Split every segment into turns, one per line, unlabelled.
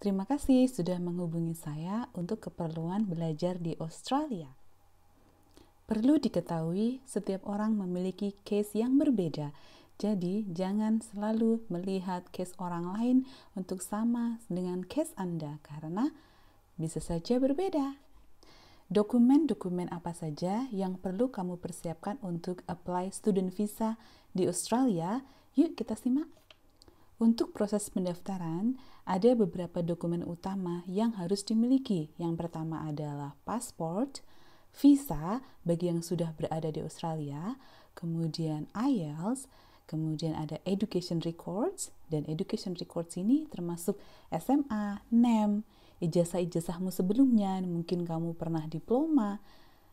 Terima kasih sudah menghubungi saya untuk keperluan belajar di Australia. Perlu diketahui, setiap orang memiliki case yang berbeda, jadi jangan selalu melihat case orang lain untuk sama dengan case Anda, karena bisa saja berbeda. Dokumen-dokumen apa saja yang perlu kamu persiapkan untuk apply student visa di Australia? Yuk, kita simak. Untuk proses pendaftaran, ada beberapa dokumen utama yang harus dimiliki. Yang pertama adalah pasport, visa bagi yang sudah berada di Australia, kemudian IELTS, kemudian ada education records, dan education records ini termasuk SMA, NEM, ijazah-ijazahmu sebelumnya, mungkin kamu pernah diploma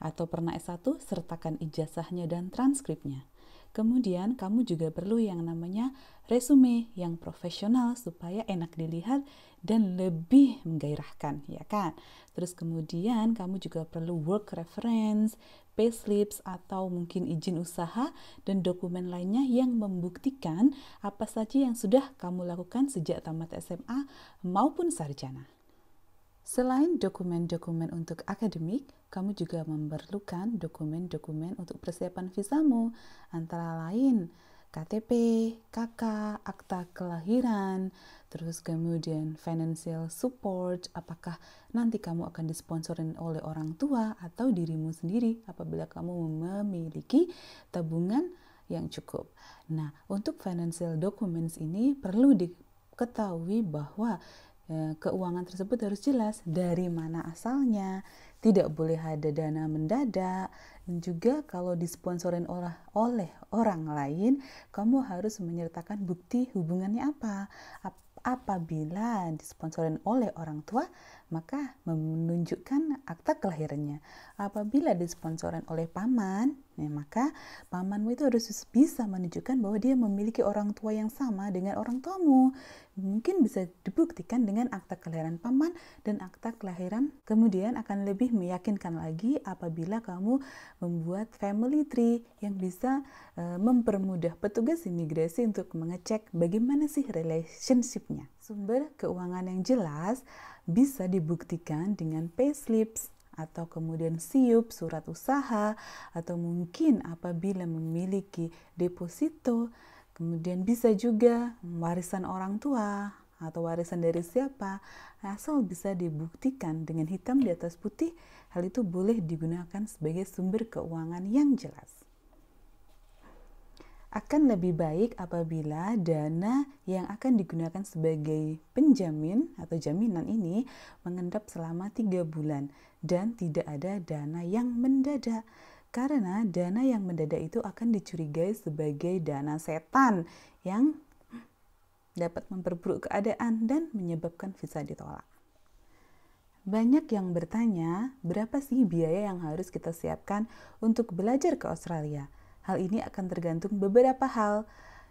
atau pernah S1, sertakan ijazahnya dan transkripnya. Kemudian kamu juga perlu yang namanya resume yang profesional supaya enak dilihat dan lebih menggairahkan, ya kan? Terus kemudian kamu juga perlu work reference, payslips atau mungkin izin usaha dan dokumen lainnya yang membuktikan apa saja yang sudah kamu lakukan sejak tamat SMA maupun sarjana. Selain dokumen-dokumen untuk akademik, kamu juga memerlukan dokumen-dokumen untuk persiapan visamu, antara lain KTP, KK, akta kelahiran, terus kemudian financial support, apakah nanti kamu akan disponsorin oleh orang tua atau dirimu sendiri apabila kamu memiliki tabungan yang cukup. Nah, untuk financial documents ini perlu diketahui bahwa eh, keuangan tersebut harus jelas dari mana asalnya, tidak boleh ada dana mendadak dan juga kalau disponsorin oleh oleh orang lain kamu harus menyertakan bukti hubungannya apa apabila disponsorin oleh orang tua maka menunjukkan akta kelahirannya apabila disponsorin oleh paman Ya, maka pamanmu itu harus bisa menunjukkan bahwa dia memiliki orang tua yang sama dengan orang tuamu. Mungkin bisa dibuktikan dengan akta kelahiran paman dan akta kelahiran. Kemudian akan lebih meyakinkan lagi apabila kamu membuat family tree yang bisa e, mempermudah petugas imigrasi untuk mengecek bagaimana sih relationshipnya. Sumber keuangan yang jelas bisa dibuktikan dengan payslips atau kemudian siup surat usaha atau mungkin apabila memiliki deposito kemudian bisa juga warisan orang tua atau warisan dari siapa asal bisa dibuktikan dengan hitam di atas putih hal itu boleh digunakan sebagai sumber keuangan yang jelas akan lebih baik apabila dana yang akan digunakan sebagai penjamin atau jaminan ini mengendap selama tiga bulan dan tidak ada dana yang mendadak karena dana yang mendadak itu akan dicurigai sebagai dana setan yang dapat memperburuk keadaan dan menyebabkan visa ditolak. Banyak yang bertanya, berapa sih biaya yang harus kita siapkan untuk belajar ke Australia? Hal ini akan tergantung beberapa hal,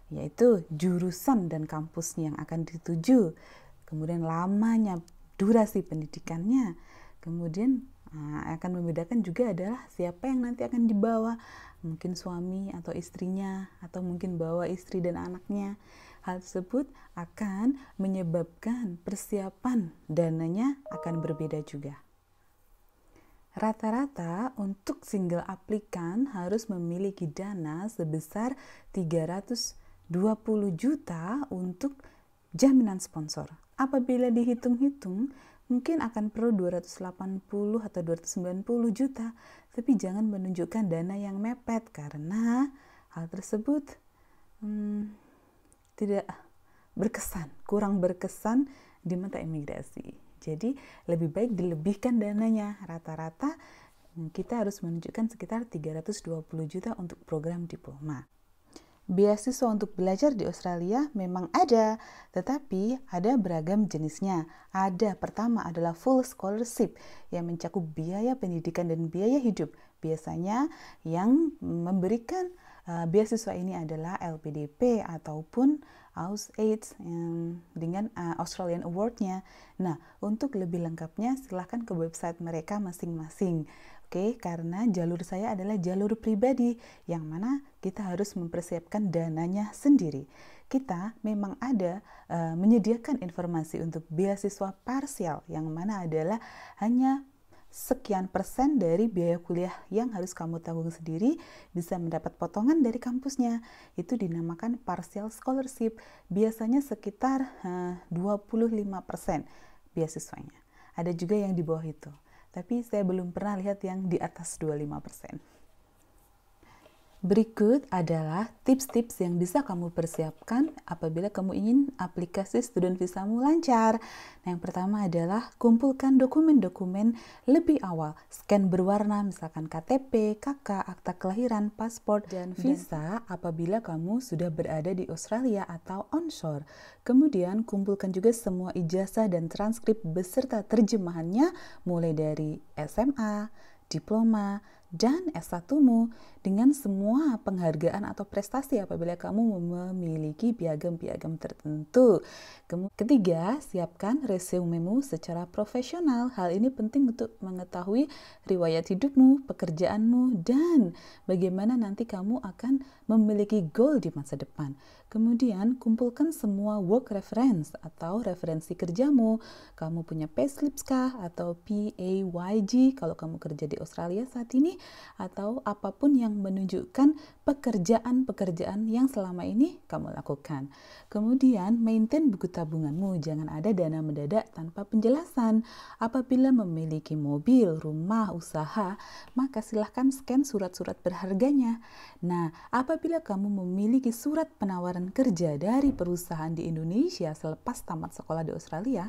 yaitu jurusan dan kampusnya yang akan dituju, kemudian lamanya durasi pendidikannya, kemudian Nah, akan membedakan juga adalah siapa yang nanti akan dibawa, mungkin suami atau istrinya, atau mungkin bawa istri dan anaknya. Hal tersebut akan menyebabkan persiapan dananya akan berbeda juga. Rata-rata untuk single aplikan harus memiliki dana sebesar 320 juta untuk jaminan sponsor. Apabila dihitung-hitung, mungkin akan perlu 280 atau 290 juta, tapi jangan menunjukkan dana yang mepet karena hal tersebut hmm, tidak berkesan, kurang berkesan di mata imigrasi. Jadi lebih baik dilebihkan dananya. Rata-rata mm, kita harus menunjukkan sekitar 320 juta untuk program diploma. Beasiswa untuk belajar di Australia memang ada, tetapi ada beragam jenisnya. Ada pertama adalah full scholarship yang mencakup biaya pendidikan dan biaya hidup. Biasanya yang memberikan uh, beasiswa ini adalah LPDP ataupun Aid dengan eh, Australian Award-nya. Nah, untuk lebih lengkapnya silahkan ke website mereka masing-masing. Oke, karena jalur saya adalah jalur pribadi yang mana kita harus mempersiapkan dananya sendiri. Kita memang ada uh, menyediakan informasi untuk beasiswa parsial yang mana adalah hanya sekian persen dari biaya kuliah yang harus kamu tanggung sendiri bisa mendapat potongan dari kampusnya. Itu dinamakan partial scholarship, biasanya sekitar eh, uh, 25% beasiswanya. Ada juga yang di bawah itu, tapi saya belum pernah lihat yang di atas 25%. persen Berikut adalah tips-tips yang bisa kamu persiapkan apabila kamu ingin aplikasi student visamu lancar. Nah, yang pertama adalah kumpulkan dokumen-dokumen lebih awal. Scan berwarna misalkan KTP, KK, akta kelahiran, paspor, dan visa apabila kamu sudah berada di Australia atau onshore. Kemudian kumpulkan juga semua ijazah dan transkrip beserta terjemahannya mulai dari SMA, diploma, dan S1-mu dengan semua penghargaan atau prestasi apabila kamu memiliki piagam-piagam tertentu. Ketiga, siapkan resume-mu secara profesional. Hal ini penting untuk mengetahui riwayat hidupmu, pekerjaanmu, dan bagaimana nanti kamu akan memiliki goal di masa depan. Kemudian, kumpulkan semua work reference atau referensi kerjamu. Kamu punya payslips kah atau PAYG kalau kamu kerja di Australia saat ini atau apapun yang menunjukkan pekerjaan-pekerjaan yang selama ini kamu lakukan. Kemudian, maintain buku tabunganmu. Jangan ada dana mendadak tanpa penjelasan. Apabila memiliki mobil, rumah, usaha, maka silahkan scan surat-surat berharganya. Nah, apabila kamu memiliki surat penawaran kerja dari perusahaan di Indonesia selepas tamat sekolah di Australia,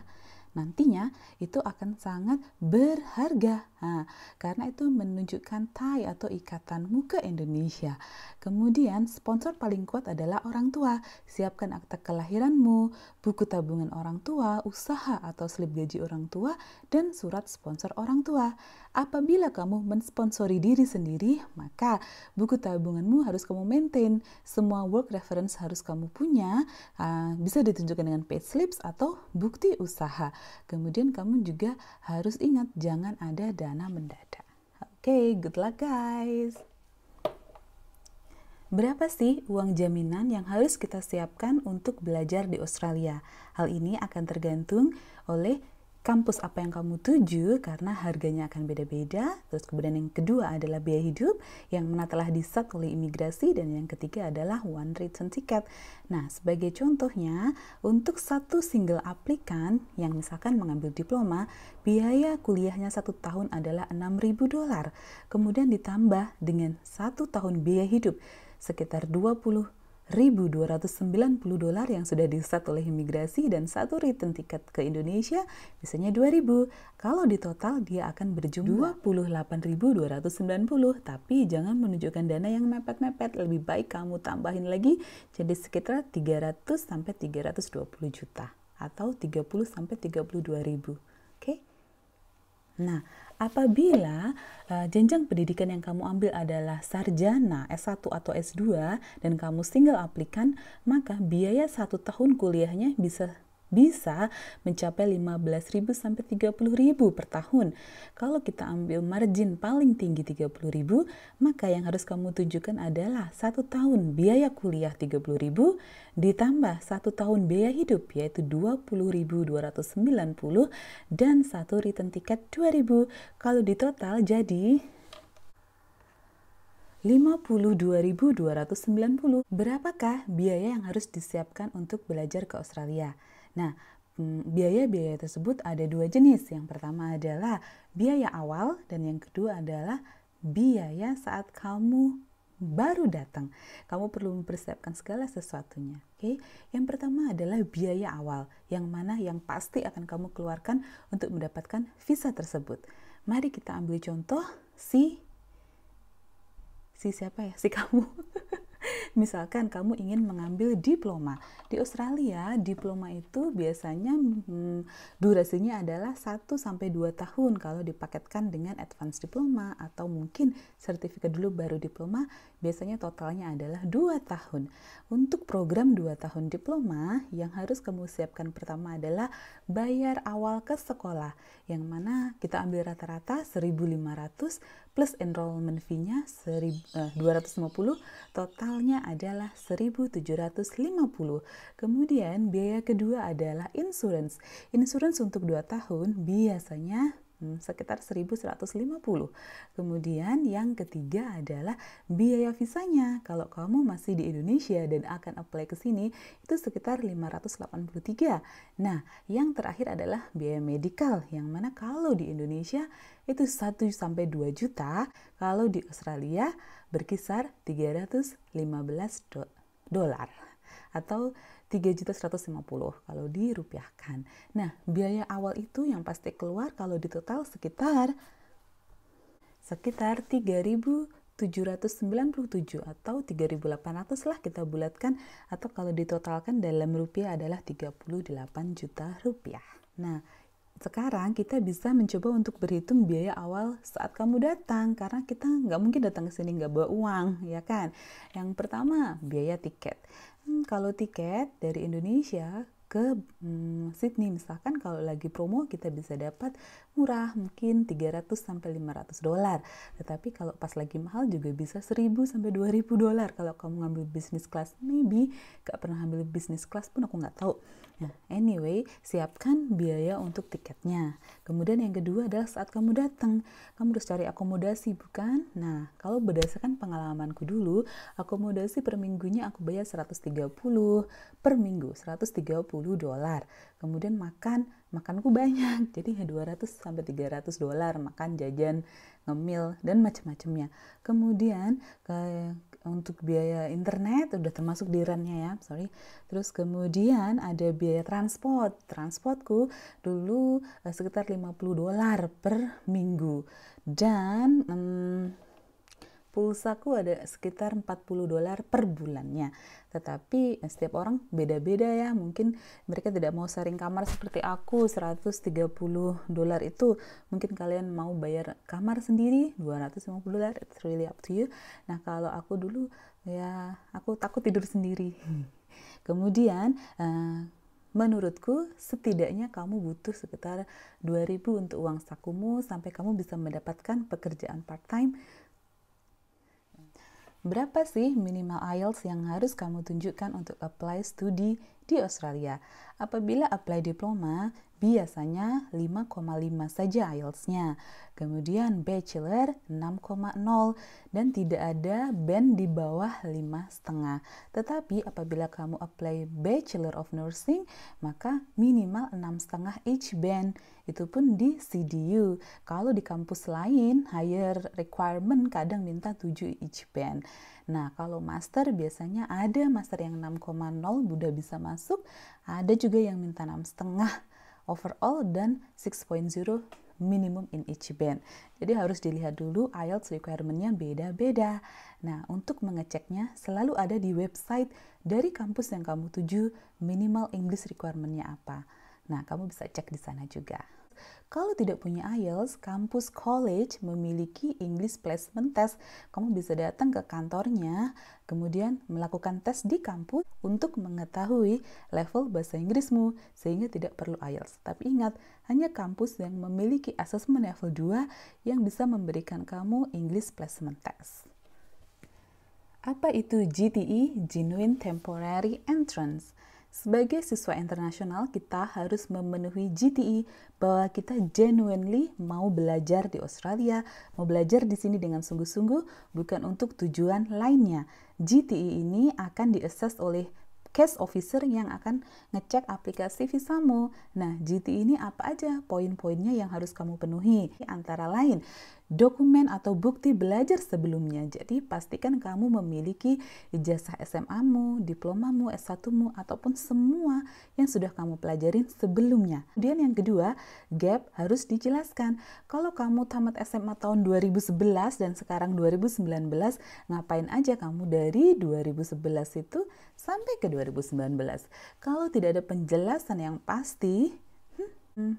nantinya itu akan sangat berharga Nah, karena itu menunjukkan tie atau ikatan muka Indonesia. Kemudian sponsor paling kuat adalah orang tua. Siapkan akta kelahiranmu, buku tabungan orang tua, usaha atau slip gaji orang tua, dan surat sponsor orang tua. Apabila kamu mensponsori diri sendiri, maka buku tabunganmu harus kamu maintain. Semua work reference harus kamu punya, uh, bisa ditunjukkan dengan pay slips atau bukti usaha. Kemudian kamu juga harus ingat jangan ada dana bencana mendadak. Oke, okay, good luck guys. Berapa sih uang jaminan yang harus kita siapkan untuk belajar di Australia? Hal ini akan tergantung oleh kampus apa yang kamu tuju karena harganya akan beda-beda. Terus kemudian yang kedua adalah biaya hidup yang telah diset oleh imigrasi dan yang ketiga adalah one return ticket. Nah, sebagai contohnya, untuk satu single aplikan yang misalkan mengambil diploma, biaya kuliahnya satu tahun adalah 6.000 dolar. Kemudian ditambah dengan satu tahun biaya hidup sekitar 20 1.290 dolar yang sudah diset oleh imigrasi dan satu return tiket ke Indonesia biasanya 2.000. Kalau di total dia akan berjumlah 28.290, tapi jangan menunjukkan dana yang mepet-mepet, lebih baik kamu tambahin lagi jadi sekitar 300 sampai 320 juta atau 30 sampai 32 Oke. Okay? Nah, Apabila uh, jenjang pendidikan yang kamu ambil adalah sarjana S1 atau S2 dan kamu single aplikan, maka biaya satu tahun kuliahnya bisa bisa mencapai 15.000 sampai 30.000 per tahun. Kalau kita ambil margin paling tinggi 30.000, maka yang harus kamu tunjukkan adalah satu tahun biaya kuliah 30.000 ditambah satu tahun biaya hidup yaitu 20.290 dan satu return tiket 2.000. Kalau di total jadi 52.290. Berapakah biaya yang harus disiapkan untuk belajar ke Australia? Nah, mm, biaya-biaya tersebut ada dua jenis. Yang pertama adalah biaya awal dan yang kedua adalah biaya saat kamu baru datang. Kamu perlu mempersiapkan segala sesuatunya. Oke, yang pertama adalah biaya awal, yang mana yang pasti akan kamu keluarkan untuk mendapatkan visa tersebut. Mari kita ambil contoh si si siapa ya si kamu Misalkan kamu ingin mengambil diploma. Di Australia, diploma itu biasanya hmm, durasinya adalah 1 sampai 2 tahun kalau dipaketkan dengan advance diploma atau mungkin sertifikat dulu baru diploma, biasanya totalnya adalah 2 tahun. Untuk program 2 tahun diploma, yang harus kamu siapkan pertama adalah bayar awal ke sekolah, yang mana kita ambil rata-rata 1500 plus enrollment fee-nya 250 eh, totalnya adalah 1750 kemudian biaya kedua adalah insurance insurance untuk 2 tahun biasanya hmm, sekitar 1150. Kemudian yang ketiga adalah biaya visanya. Kalau kamu masih di Indonesia dan akan apply ke sini itu sekitar 583. Nah, yang terakhir adalah biaya medical yang mana kalau di Indonesia itu 1 sampai 2 juta, kalau di Australia berkisar 315 dolar atau 3.150 kalau dirupiahkan. Nah, biaya awal itu yang pasti keluar kalau ditotal total sekitar sekitar 3.797 atau 3.800 lah kita bulatkan atau kalau ditotalkan dalam rupiah adalah 38 juta rupiah. Nah, sekarang kita bisa mencoba untuk berhitung biaya awal saat kamu datang karena kita nggak mungkin datang ke sini nggak bawa uang ya kan yang pertama biaya tiket Hmm, kalau tiket dari Indonesia ke hmm, Sydney misalkan kalau lagi promo kita bisa dapat murah mungkin 300 sampai 500 dolar. Tetapi kalau pas lagi mahal juga bisa 1000 sampai 2000 dolar kalau kamu ngambil bisnis kelas. Maybe gak pernah ambil bisnis kelas pun aku nggak tahu. Nah, anyway, siapkan biaya untuk tiketnya. Kemudian yang kedua adalah saat kamu datang, kamu harus cari akomodasi, bukan? Nah, kalau berdasarkan pengalamanku dulu, akomodasi per minggunya aku bayar 130 per minggu, 130 dolar. Kemudian makan makanku banyak jadi ya 200 sampai 300 dolar makan jajan ngemil dan macam-macamnya kemudian ke untuk biaya internet udah termasuk di ya sorry terus kemudian ada biaya transport transportku dulu eh, sekitar 50 dolar per minggu dan hmm, pulsaku ada sekitar 40 dolar per bulannya. Tetapi eh, setiap orang beda-beda ya. Mungkin mereka tidak mau sharing kamar seperti aku 130 dolar itu. Mungkin kalian mau bayar kamar sendiri 250 dolar. It's really up to you. Nah, kalau aku dulu ya aku takut tidur sendiri. Kemudian uh, Menurutku, setidaknya kamu butuh sekitar 2000 untuk uang sakumu sampai kamu bisa mendapatkan pekerjaan part-time Berapa sih minimal IELTS yang harus kamu tunjukkan untuk apply studi di Australia? Apabila apply diploma, biasanya 5,5 saja IELTS-nya. Kemudian bachelor 6,0 dan tidak ada band di bawah 5,5. Tetapi apabila kamu apply Bachelor of Nursing, maka minimal 6,5 each band. Itu pun di CDU. Kalau di kampus lain, higher requirement kadang minta 7 each band. Nah, kalau master biasanya ada master yang 6,0 udah bisa masuk, ada juga yang minta 6,5 overall dan 6.0 minimum in each band. Jadi harus dilihat dulu IELTS requirement-nya beda-beda. Nah, untuk mengeceknya selalu ada di website dari kampus yang kamu tuju minimal English requirement-nya apa. Nah, kamu bisa cek di sana juga. Kalau tidak punya IELTS, kampus college memiliki English Placement Test. Kamu bisa datang ke kantornya, kemudian melakukan tes di kampus untuk mengetahui level bahasa Inggrismu, sehingga tidak perlu IELTS. Tapi ingat, hanya kampus yang memiliki asesmen level 2 yang bisa memberikan kamu English Placement Test. Apa itu GTE, Genuine Temporary Entrance? Sebagai siswa internasional, kita harus memenuhi GTE bahwa kita genuinely mau belajar di Australia, mau belajar di sini dengan sungguh-sungguh, bukan untuk tujuan lainnya. GTE ini akan diakses oleh case officer yang akan ngecek aplikasi visamu. Nah, GTE ini apa aja poin-poinnya yang harus kamu penuhi? Antara lain, dokumen atau bukti belajar sebelumnya. Jadi pastikan kamu memiliki ijazah SMA-mu, diplomamu, S1-mu ataupun semua yang sudah kamu pelajarin sebelumnya. Kemudian yang kedua, gap harus dijelaskan. Kalau kamu tamat SMA tahun 2011 dan sekarang 2019, ngapain aja kamu dari 2011 itu sampai ke 2019? Kalau tidak ada penjelasan yang pasti, hmm, hmm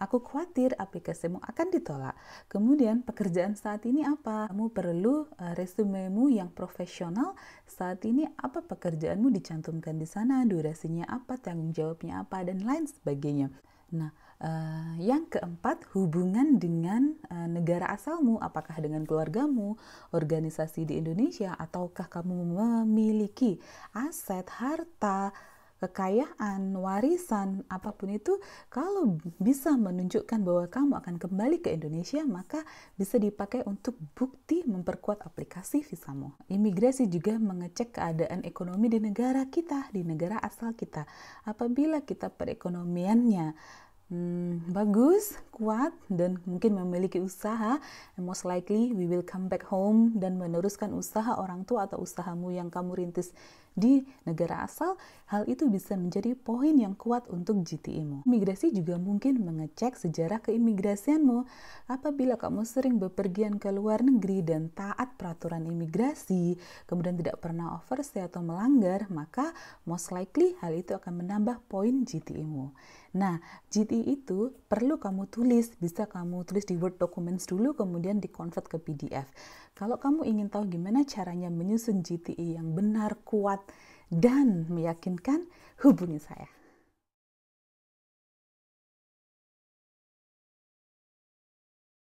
Aku khawatir aplikasimu akan ditolak. Kemudian pekerjaan saat ini apa? Kamu perlu eh, resumemu yang profesional. Saat ini apa pekerjaanmu dicantumkan di sana, durasinya apa, tanggung jawabnya apa, dan lain sebagainya. Nah, eh, yang keempat, hubungan dengan eh, negara asalmu, apakah dengan keluargamu, organisasi di Indonesia, ataukah kamu memiliki aset, harta, kekayaan, warisan, apapun itu, kalau bisa menunjukkan bahwa kamu akan kembali ke Indonesia, maka bisa dipakai untuk bukti memperkuat aplikasi visamu. Imigrasi juga mengecek keadaan ekonomi di negara kita, di negara asal kita. Apabila kita perekonomiannya hmm, bagus, kuat, dan mungkin memiliki usaha, most likely we will come back home dan meneruskan usaha orang tua atau usahamu yang kamu rintis di negara asal, hal itu bisa menjadi poin yang kuat untuk GTImu. Imigrasi juga mungkin mengecek sejarah keimigrasianmu. Apabila kamu sering bepergian ke luar negeri dan taat peraturan imigrasi, kemudian tidak pernah overstay atau melanggar, maka most likely hal itu akan menambah poin GTImu. Nah, GTI e itu perlu kamu tulis, bisa kamu tulis di Word Documents dulu, kemudian di-convert ke PDF. Kalau kamu ingin tahu gimana caranya menyusun GTI e yang benar, kuat, dan meyakinkan, hubungi saya.